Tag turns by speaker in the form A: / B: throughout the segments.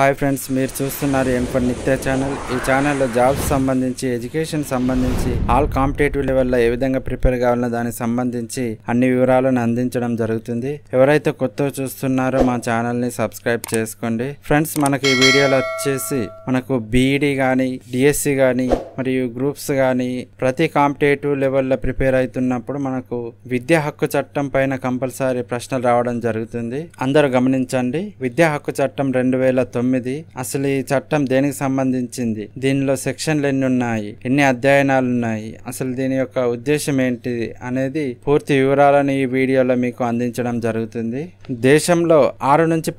A: hi friends మీరు చూస్తున్నారు ఎంఫర్ నిత్య ఛానల్ ఈ ఛానల్లో జాబ్స్ సంబంధించి ఎడ్యుకేషన్ సంబంధించి ఆల్ కాంపిటేటివ్ లెవెల్లో ఏ విధంగా ప్రిపేర్ కావాలన్న దానికి సంబంధించి అన్ని వివరాలను అందించడం జరుగుతుంది ఎవరైతే కొత్త చూస్తున్నారో మా ఛానల్ని సబ్స్క్రైబ్ చేసుకోండి ఫ్రెండ్స్ మనకి ఈ వీడియోలో వచ్చేసి మనకు బీఈడీ కానీ e డిఎస్సి కానీ మరియు గ్రూప్స్ కానీ ప్రతి కాంపిటేటివ్ లెవెల్లో ప్రిపేర్ అవుతున్నప్పుడు మనకు విద్యా హక్కు చట్టం పైన కంపల్సరీ ప్రశ్నలు రావడం జరుగుతుంది అందరూ గమనించండి విద్యా హక్కు చట్టం రెండు వేల తొమ్మిది తొమ్మిది అసలు ఈ చట్టం దేనికి సంబంధించింది దీనిలో సెక్షన్లు ఎన్ని ఉన్నాయి ఎన్ని అధ్యయనాలు ఉన్నాయి అసలు దీని యొక్క ఉద్దేశం ఏంటి అనేది పూర్తి వివరాలను ఈ వీడియోలో మీకు అందించడం జరుగుతుంది దేశంలో ఆరు నుంచి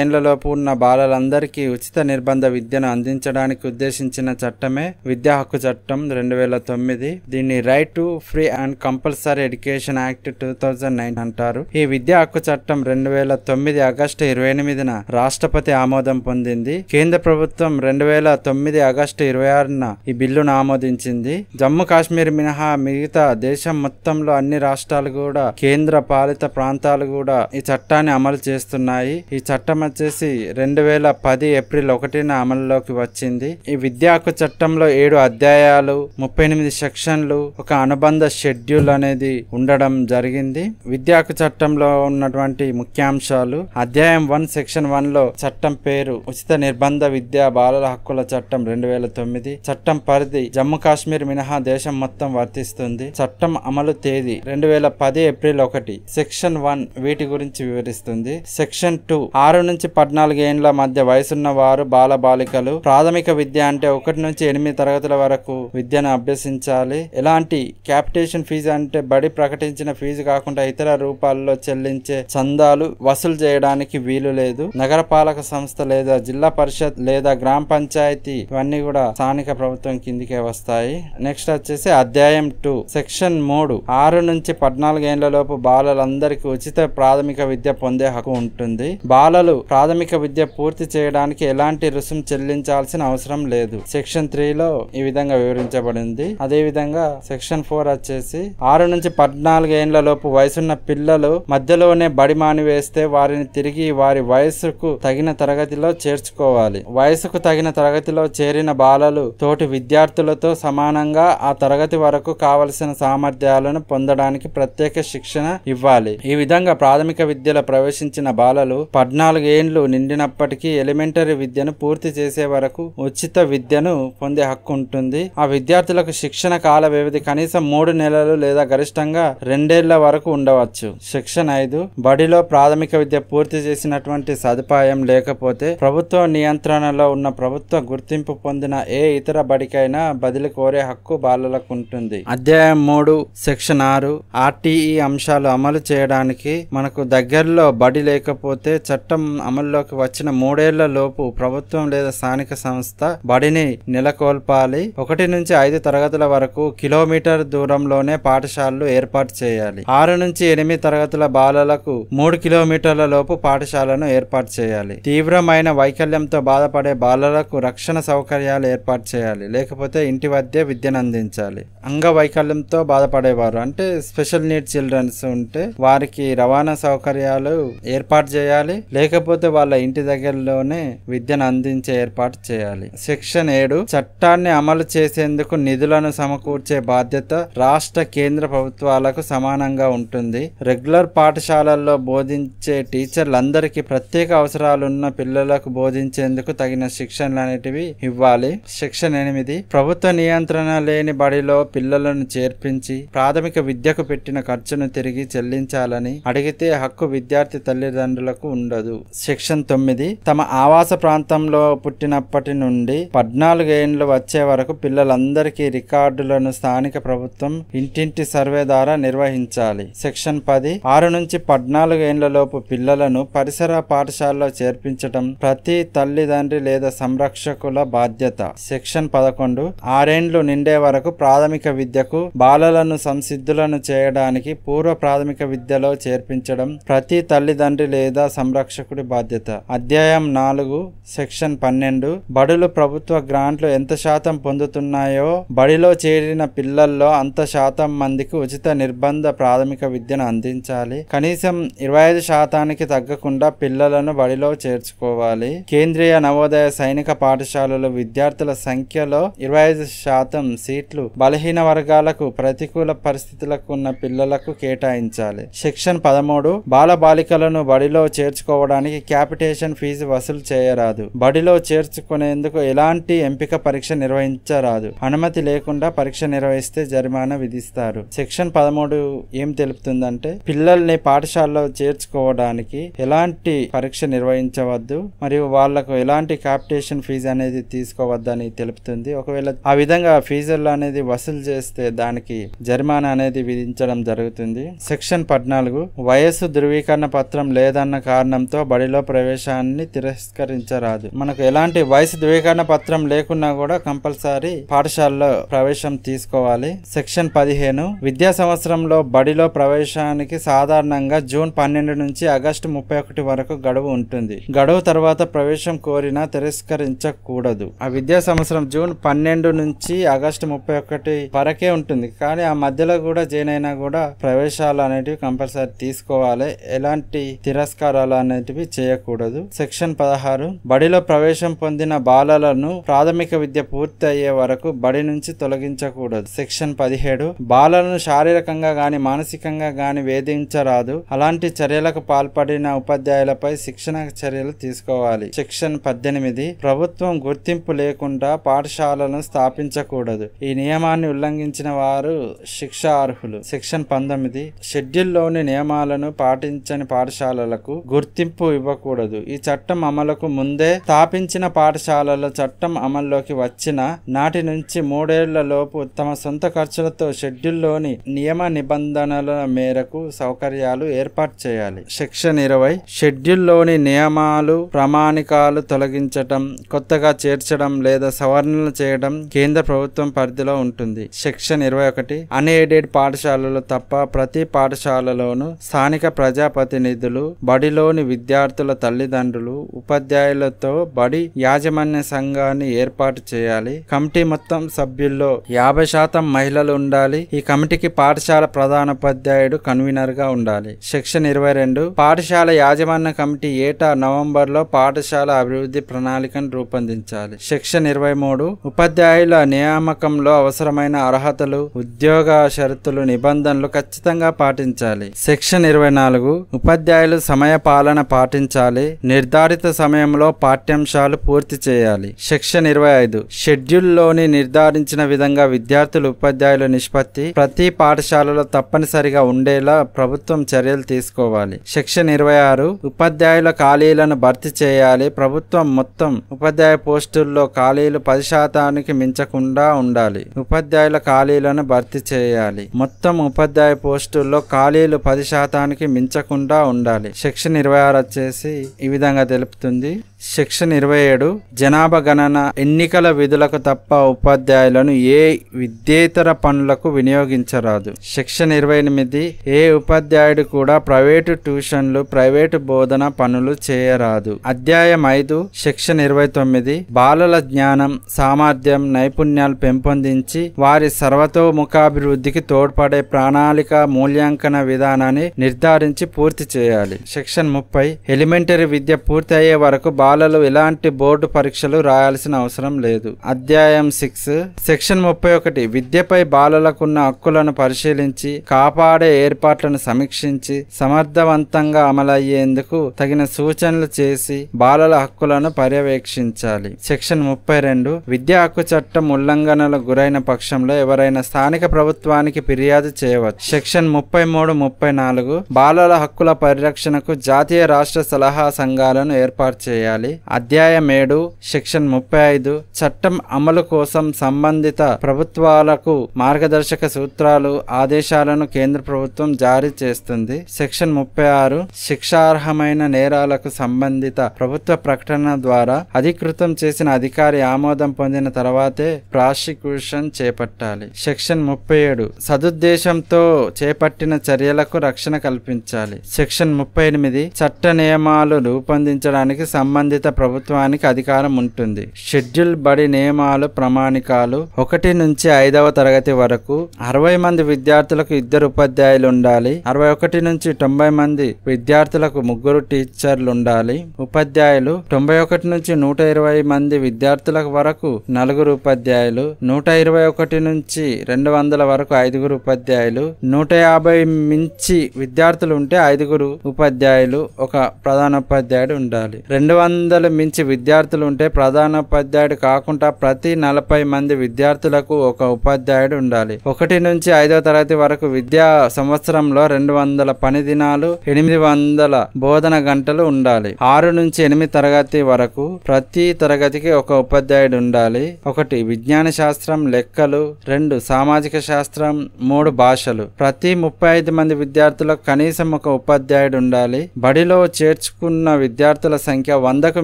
A: ఏళ్లలోపు ఉన్న బాలలందరికీ ఉచిత నిర్బంధ విద్యను అందించడానికి ఉద్దేశించిన చట్టమే విద్యా హక్కు చట్టం రెండు వేల తొమ్మిది దీన్ని right to free and compulsory education act two thousand nine అంటారు ఈ విద్యా హక్కు చట్టం రెండు వేల తొమ్మిది ఆగస్టు ఇరవై ఎనిమిదిన రాష్ట్రపతి ఆమోదం పొందింది కేంద్ర ప్రభుత్వం రెండు వేల తొమ్మిది ఆగస్టు ఇరవై ఆరున ఈ బిల్లును ఆమోదించింది జమ్మూ కాశ్మీర్ మినహా మిగతా దేశం మొత్తంలో అన్ని రాష్ట్రాలు కూడా కేంద్ర పాలిత ప్రాంతాలు కూడా ఈ చట్టాన్ని అమలు చేస్తున్నాయి ఈ చట్టం వచ్చేసి రెండు వేల పది ఏప్రిల్ ఒకటిన అమలులోకి వచ్చింది ఈ విద్యా హక్కు చట్టంలో ఏడు అధ్యాయాలు ముప్పై ఎనిమిది సెక్షన్లు ఒక అనుబంధ షెడ్యూల్ అనేది ఉండడం జరిగింది విద్యా హక్కు చట్టంలో ఉన్నటువంటి ముఖ్యాంశాలు అధ్యాయం వన్ సెక్షన్ వన్ లో చట్టం పేరు కాశ్మీర్ ఉచిత నిర్బంధ విద్య బాలల హక్కుల చట్టం రెండు వేల తొమ్మిది చట్టం పరిధి జమ్మూ కాశ్మీర్ మినహా దేశం మొత్తం వర్తిస్తుంది చట్టం అమలు తేదీ రెండు వేల పది ఏప్రిల్ ఒకటి సెక్షన్ వన్ వీటి గురించి వివరిస్తుంది సెక్షన్ టూ ఆరు నుంచి పద్నాలుగు ఏండ్ల మధ్య వయసున్న వారు బాల బాలికలు ప్రాథమిక విద్య అంటే ఒకటి నుంచి ఎనిమిది తరగతుల వరకు విద్యను అభ్యసించాలి ఎలాంటి క్యాపిటేషన్ ఫీజు అంటే బడి ప్రకటించిన ఫీజు కాకుండా ఇతర రూపాల్లో చెల్లించే చందాలు వసూలు చేయడానికి వీలు లేదు నగరపాలక సంస్థ లేదు లేదా జిల్లా పరిషత్ లేదా గ్రామ పంచాయతీ ఇవన్నీ కూడా స్థానిక ప్రభుత్వం కిందికే వస్తాయి నెక్స్ట్ వచ్చేసి అధ్యాయం టూ సెక్షన్ మూడు ఆరు నుంచి పద్నాలుగు ఏళ్ల లోపు బాలలందరికీ ఉచిత ప్రాథమిక విద్య పొందే హక్కు ఉంటుంది బాలలు ప్రాథమిక విద్య పూర్తి చేయడానికి ఎలాంటి రుసుం చెల్లించాల్సిన అవసరం లేదు సెక్షన్ త్రీలో ఈ విధంగా వివరించబడింది అదే విధంగా సెక్షన్ ఫోర్ వచ్చేసి ఆరు నుంచి పద్నాలుగు ఏళ్ల లోపు వయసున్న పిల్లలు మధ్యలోనే బడి మానివేస్తే వారిని తిరిగి వారి వయసుకు తగిన తరగతిలో చేర్చుకోవాలి వయసుకు తగిన తరగతిలో చేరిన బాలలు తోటి విద్యార్థులతో సమానంగా ఆ తరగతి వరకు కావలసిన సామర్థ్యాలను పొందడానికి ప్రత్యేక శిక్షణ ఇవ్వాలి ఈ విధంగా ప్రాథమిక విద్యలో ప్రవేశించిన బాలలు పద్నాలుగు ఏండ్లు నిండినప్పటికీ ఎలిమెంటరీ విద్యను పూర్తి చేసే వరకు ఉచిత విద్యను పొందే హక్కు ఉంటుంది ఆ విద్యార్థులకు శిక్షణ కాల వ్యవధి కనీసం మూడు నెలలు లేదా గరిష్టంగా రెండేళ్ల వరకు ఉండవచ్చు శిక్షణ ఐదు బడిలో ప్రాథమిక విద్య పూర్తి చేసినటువంటి సదుపాయం లేకపోతే ప్రభుత్వ నియంత్రణలో ఉన్న ప్రభుత్వ గుర్తింపు పొందిన ఏ ఇతర బడికైనా బదిలి కోరే హక్కు బాలలకు ఉంటుంది అధ్యాయం మూడు సెక్షన్ ఆరు ఆర్టీఈ అంశాలు అమలు చేయడానికి మనకు దగ్గరలో బడి లేకపోతే చట్టం అమల్లోకి వచ్చిన మూడేళ్ల లోపు ప్రభుత్వం లేదా స్థానిక సంస్థ బడిని నెలకొల్పాలి ఒకటి నుంచి ఐదు తరగతుల వరకు కిలోమీటర్ దూరంలోనే పాఠశాలలు ఏర్పాటు చేయాలి ఆరు నుంచి ఎనిమిది తరగతుల బాలలకు మూడు కిలోమీటర్ల లోపు పాఠశాలను ఏర్పాటు చేయాలి తీవ్రమైన వైకల్యంతో బాధపడే బాలలకు రక్షణ సౌకర్యాలు ఏర్పాటు చేయాలి లేకపోతే ఇంటి వద్దే విద్యను అందించాలి అంగవైకల్యంతో బాధపడేవారు అంటే స్పెషల్ నీడ్ చిల్డ్రన్స్ ఉంటే వారికి రవాణా సౌకర్యాలు ఏర్పాటు చేయాలి లేకపోతే వాళ్ళ ఇంటి దగ్గరలోనే విద్యను అందించే ఏర్పాటు చేయాలి సెక్షన్ ఏడు చట్టాన్ని అమలు చేసేందుకు నిధులను సమకూర్చే బాధ్యత రాష్ట్ర కేంద్ర ప్రభుత్వాలకు సమానంగా ఉంటుంది రెగ్యులర్ పాఠశాలల్లో బోధించే టీచర్లందరికీ ప్రత్యేక అవసరాలున్న పిల్లలకు పిల్లలకు బోధించేందుకు తగిన శిక్షణలు అనేటివి ఇవ్వాలి శిక్షణ ఎనిమిది ప్రభుత్వ నియంత్రణ లేని బడిలో పిల్లలను చేర్పించి ప్రాథమిక విద్యకు పెట్టిన ఖర్చును తిరిగి చెల్లించాలని అడిగితే హక్కు విద్యార్థి తల్లిదండ్రులకు ఉండదు సెక్షన్ తొమ్మిది తమ ఆవాస ప్రాంతంలో పుట్టినప్పటి నుండి పద్నాలుగు పద్నాలుగేండ్లు వచ్చే వరకు పిల్లలందరికీ రికార్డులను స్థానిక ప్రభుత్వం ఇంటింటి సర్వే ద్వారా నిర్వహించాలి సెక్షన్ పది ఆరు నుంచి పద్నాలుగు లోపు పిల్లలను పరిసర పాఠశాలలో చేర్పించడం ప్రతి తల్లిదండ్రి లేదా సంరక్షకుల బాధ్యత సెక్షన్ పదకొండు ఆరేండ్లు నిండే వరకు ప్రాథమిక విద్యకు బాలలను సంసిద్ధులను చేయడానికి పూర్వ ప్రాథమిక విద్యలో చేర్పించడం ప్రతి తల్లిదండ్రి లేదా సంరక్షకుడి బాధ్యత అధ్యాయం నాలుగు సెక్షన్ పన్నెండు బడులు ప్రభుత్వ గ్రాంట్లు ఎంత శాతం పొందుతున్నాయో బడిలో చేరిన పిల్లల్లో అంత శాతం మందికి ఉచిత నిర్బంధ ప్రాథమిక విద్యను అందించాలి కనీసం ఇరవై ఐదు శాతానికి తగ్గకుండా పిల్లలను బడిలో చేర్చుకోవాలి ఉండాలి కేంద్రీయ నవోదయ సైనిక పాఠశాలలో విద్యార్థుల సంఖ్యలో ఇరవై ఐదు శాతం సీట్లు బలహీన వర్గాలకు ప్రతికూల పరిస్థితులకు ఉన్న పిల్లలకు కేటాయించాలి సెక్షన్ పదమూడు బాలబాలికలను బడిలో చేర్చుకోవడానికి క్యాపిటేషన్ ఫీజు వసూలు చేయరాదు బడిలో చేర్చుకునేందుకు ఎలాంటి ఎంపిక పరీక్ష నిర్వహించరాదు అనుమతి లేకుండా పరీక్ష నిర్వహిస్తే జరిమానా విధిస్తారు సెక్షన్ పదమూడు ఏం తెలుపుతుందంటే పిల్లల్ని పాఠశాలలో చేర్చుకోవడానికి ఎలాంటి పరీక్ష నిర్వహించవద్దు మరియు వాళ్లకు ఎలాంటి కాపిటేషన్ ఫీజు అనేది తీసుకోవద్దని తెలుపుతుంది ఒకవేళ ఆ విధంగా ఫీజులు అనేది వసూలు చేస్తే దానికి జరిమానా అనేది విధించడం జరుగుతుంది సెక్షన్ పద్నాలుగు వయస్సు ధృవీకరణ పత్రం లేదన్న కారణంతో బడిలో ప్రవేశాన్ని తిరస్కరించరాదు మనకు ఎలాంటి వయసు ధృవీకరణ పత్రం లేకున్నా కూడా కంపల్సరీ పాఠశాలలో ప్రవేశం తీసుకోవాలి సెక్షన్ పదిహేను విద్యా సంవత్సరంలో బడిలో ప్రవేశానికి సాధారణంగా జూన్ పన్నెండు నుంచి ఆగస్టు ముప్పై ఒకటి వరకు గడువు ఉంటుంది గడువు తర్వాత తర్వాత ప్రవేశం కోరినా తిరస్కరించకూడదు ఆ విద్యా సంవత్సరం జూన్ పన్నెండు నుంచి ఆగస్టు ముప్పై ఒకటి వరకే ఉంటుంది కానీ ఆ మధ్యలో కూడా జైన్ అయినా కూడా ప్రవేశాలు అనేటివి కంపల్సరీ తీసుకోవాలి ఎలాంటి తిరస్కారాలు అనేటివి చేయకూడదు సెక్షన్ పదహారు బడిలో ప్రవేశం పొందిన బాలలను ప్రాథమిక విద్య పూర్తి అయ్యే వరకు బడి నుంచి తొలగించకూడదు సెక్షన్ పదిహేడు బాలలను శారీరకంగా గాని మానసికంగా గాని వేధించరాదు అలాంటి చర్యలకు పాల్పడిన ఉపాధ్యాయులపై శిక్షణ చర్యలు తీసుకోవాలి తీసుకోవాలి సెక్షన్ పద్దెనిమిది ప్రభుత్వం గుర్తింపు లేకుండా పాఠశాలను స్థాపించకూడదు ఈ నియమాన్ని ఉల్లంఘించిన వారు శిక్ష అర్హులు సెక్షన్ పంతొమ్మిది షెడ్యూల్లోని నియమాలను పాటించని పాఠశాలలకు గుర్తింపు ఇవ్వకూడదు ఈ చట్టం అమలుకు ముందే స్థాపించిన పాఠశాలల చట్టం అమల్లోకి వచ్చిన నాటి నుంచి మూడేళ్లలోపు తమ సొంత ఖర్చులతో షెడ్యూల్లోని నియమ నిబంధనల మేరకు సౌకర్యాలు ఏర్పాటు చేయాలి సెక్షన్ ఇరవై షెడ్యూల్లోని నియమాలు ప్రమా ప్రామాణికాలు తొలగించటం కొత్తగా చేర్చడం లేదా సవరణలు చేయడం కేంద్ర ప్రభుత్వం పరిధిలో ఉంటుంది సెక్షన్ ఇరవై ఒకటి అన్ఎయిడెడ్ పాఠశాలలు తప్ప ప్రతి పాఠశాలలోనూ స్థానిక ప్రజాప్రతినిధులు బడిలోని విద్యార్థుల తల్లిదండ్రులు ఉపాధ్యాయులతో బడి యాజమాన్య సంఘాన్ని ఏర్పాటు చేయాలి కమిటీ మొత్తం సభ్యుల్లో యాభై శాతం మహిళలు ఉండాలి ఈ కమిటీకి పాఠశాల ప్రధానోపాధ్యాయుడు కన్వీనర్ గా ఉండాలి సెక్షన్ ఇరవై రెండు పాఠశాల యాజమాన్య కమిటీ ఏటా నవంబర్లో పాఠశాల అభివృద్ధి ప్రణాళికను రూపొందించాలి సెక్షన్ ఇరవై మూడు ఉపాధ్యాయుల నియామకంలో అవసరమైన అర్హతలు ఉద్యోగ షరతులు నిబంధనలు ఖచ్చితంగా పాటించాలి సెక్షన్ ఇరవై నాలుగు ఉపాధ్యాయులు సమయ పాలన పాటించాలి నిర్ధారిత సమయంలో పాఠ్యాంశాలు పూర్తి చేయాలి సెక్షన్ ఇరవై ఐదు షెడ్యూల్లోని నిర్ధారించిన విధంగా విద్యార్థులు ఉపాధ్యాయుల నిష్పత్తి ప్రతి పాఠశాలలో తప్పనిసరిగా ఉండేలా ప్రభుత్వం చర్యలు తీసుకోవాలి సెక్షన్ ఇరవై ఆరు ఉపాధ్యాయుల ఖాళీలను భర్తీ చేయాలి చేయాలి ప్రభుత్వం మొత్తం ఉపాధ్యాయ పోస్టుల్లో ఖాళీలు పది శాతానికి మించకుండా ఉండాలి ఉపాధ్యాయుల ఖాళీలను భర్తీ చేయాలి మొత్తం ఉపాధ్యాయ పోస్టుల్లో ఖాళీలు పది శాతానికి మించకుండా ఉండాలి సెక్షన్ ఇరవై ఆరు వచ్చేసి ఈ విధంగా తెలుపుతుంది సెక్షన్ ఇరవై ఏడు జనాభా గణన ఎన్నికల విధులకు తప్ప ఉపాధ్యాయులను ఏ విద్యేతర పనులకు వినియోగించరాదు సెక్షన్ ఇరవై ఎనిమిది ఏ ఉపాధ్యాయుడు కూడా ప్రైవేటు ట్యూషన్లు ప్రైవేటు బోధన పనులు చేయరాదు అధ్యాయం ఐదు సెక్షన్ ఇరవై తొమ్మిది బాలల జ్ఞానం సామర్థ్యం నైపుణ్యాలు పెంపొందించి వారి సర్వతోముఖాభివృద్ధికి తోడ్పడే ప్రణాళిక మూల్యాంకన విధానాన్ని నిర్ధారించి పూర్తి చేయాలి సెక్షన్ ముప్పై ఎలిమెంటరీ విద్య పూర్తి అయ్యే వరకు బాల బాలలు ఎలాంటి బోర్డు పరీక్షలు రాయాల్సిన అవసరం లేదు అధ్యాయం సిక్స్ సెక్షన్ ముప్పై ఒకటి విద్యపై బాలలకున్న హక్కులను పరిశీలించి కాపాడే ఏర్పాట్లను సమీక్షించి సమర్థవంతంగా అమలయ్యేందుకు తగిన సూచనలు చేసి బాలల హక్కులను పర్యవేక్షించాలి సెక్షన్ ముప్పై రెండు విద్యా హక్కు చట్టం ఉల్లంఘనలకు గురైన పక్షంలో ఎవరైనా స్థానిక ప్రభుత్వానికి ఫిర్యాదు చేయవచ్చు సెక్షన్ ముప్పై మూడు ముప్పై నాలుగు బాలల హక్కుల పరిరక్షణకు జాతీయ రాష్ట్ర సలహా సంఘాలను ఏర్పాటు చేయాలి చేయాలి అధ్యాయం ఏడు సెక్షన్ ముప్పై ఐదు చట్టం అమలు కోసం సంబంధిత ప్రభుత్వాలకు మార్గదర్శక సూత్రాలు ఆదేశాలను కేంద్ర ప్రభుత్వం జారీ చేస్తుంది సెక్షన్ ముప్పై ఆరు శిక్షార్హమైన నేరాలకు సంబంధిత ప్రభుత్వ ప్రకటన ద్వారా అధికృతం చేసిన అధికారి ఆమోదం పొందిన తర్వాతే ప్రాసిక్యూషన్ చేపట్టాలి సెక్షన్ ముప్పై ఏడు సదుద్దేశంతో చేపట్టిన చర్యలకు రక్షణ కల్పించాలి సెక్షన్ ముప్పై ఎనిమిది చట్ట నియమాలు రూపొందించడానికి సంబంధిత సంబంధిత ప్రభుత్వానికి అధికారం ఉంటుంది షెడ్యూల్ బడి నియమాలు ప్రమాణికాలు ఒకటి నుంచి ఐదవ తరగతి వరకు అరవై మంది విద్యార్థులకు ఇద్దరు ఉపాధ్యాయులు ఉండాలి అరవై ఒకటి నుంచి తొంభై మంది విద్యార్థులకు ముగ్గురు టీచర్లు ఉండాలి ఉపాధ్యాయులు తొంభై ఒకటి నుంచి నూట ఇరవై మంది విద్యార్థుల వరకు నలుగురు ఉపాధ్యాయులు నూట ఇరవై ఒకటి నుంచి రెండు వందల వరకు ఐదుగురు ఉపాధ్యాయులు నూట యాభై మించి విద్యార్థులు ఉంటే ఐదుగురు ఉపాధ్యాయులు ఒక ప్రధానోపాధ్యాయుడు ఉండాలి రెండు వంద వందల మించి విద్యార్థులు ఉంటే ప్రధానోపాధ్యాయుడు కాకుండా ప్రతి నలభై మంది విద్యార్థులకు ఒక ఉపాధ్యాయుడు ఉండాలి ఒకటి నుంచి ఐదో తరగతి వరకు విద్యా సంవత్సరంలో రెండు వందల పని దినాలు ఎనిమిది వందల బోధన గంటలు ఉండాలి ఆరు నుంచి ఎనిమిది తరగతి వరకు ప్రతి తరగతికి ఒక ఉపాధ్యాయుడు ఉండాలి ఒకటి విజ్ఞాన శాస్త్రం లెక్కలు రెండు సామాజిక శాస్త్రం మూడు భాషలు ప్రతి ముప్పై ఐదు మంది విద్యార్థులకు కనీసం ఒక ఉపాధ్యాయుడు ఉండాలి బడిలో చేర్చుకున్న విద్యార్థుల సంఖ్య వంద వందకు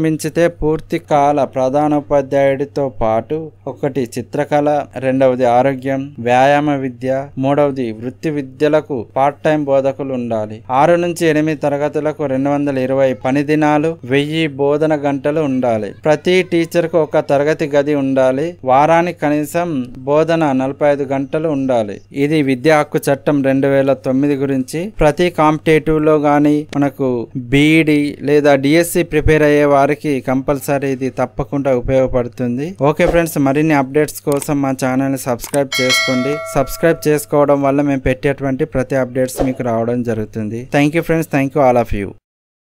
A: మించితే పూర్తి కాల ప్రధానోపాధ్యాయుడితో పాటు ఒకటి చిత్రకళ రెండవది ఆరోగ్యం వ్యాయామ విద్య మూడవది వృత్తి విద్యలకు పార్ట్ టైం బోధకులు ఉండాలి ఆరు నుంచి ఎనిమిది తరగతులకు రెండు వందల ఇరవై పని దినాలు వెయ్యి బోధన గంటలు ఉండాలి ప్రతి టీచర్ కు ఒక తరగతి గది ఉండాలి వారానికి కనీసం బోధన నలభై ఐదు గంటలు ఉండాలి ఇది విద్యా హక్కు చట్టం రెండు వేల తొమ్మిది గురించి ప్రతి కాంపిటేటివ్ లో గాని మనకు బీఈడి లేదా డిఎస్సి ప్రిపేర్ అయ్యే వారికి కంపల్సరీ ఇది తప్పకుండా ఉపయోగపడుతుంది ఓకే ఫ్రెండ్స్ మరిన్ని అప్డేట్స్ కోసం మా ఛానల్ని సబ్స్క్రైబ్ చేసుకోండి సబ్స్క్రైబ్ చేసుకోవడం వల్ల మేము పెట్టేటువంటి ప్రతి అప్డేట్స్ మీకు రావడం జరుగుతుంది thank friends thank all of you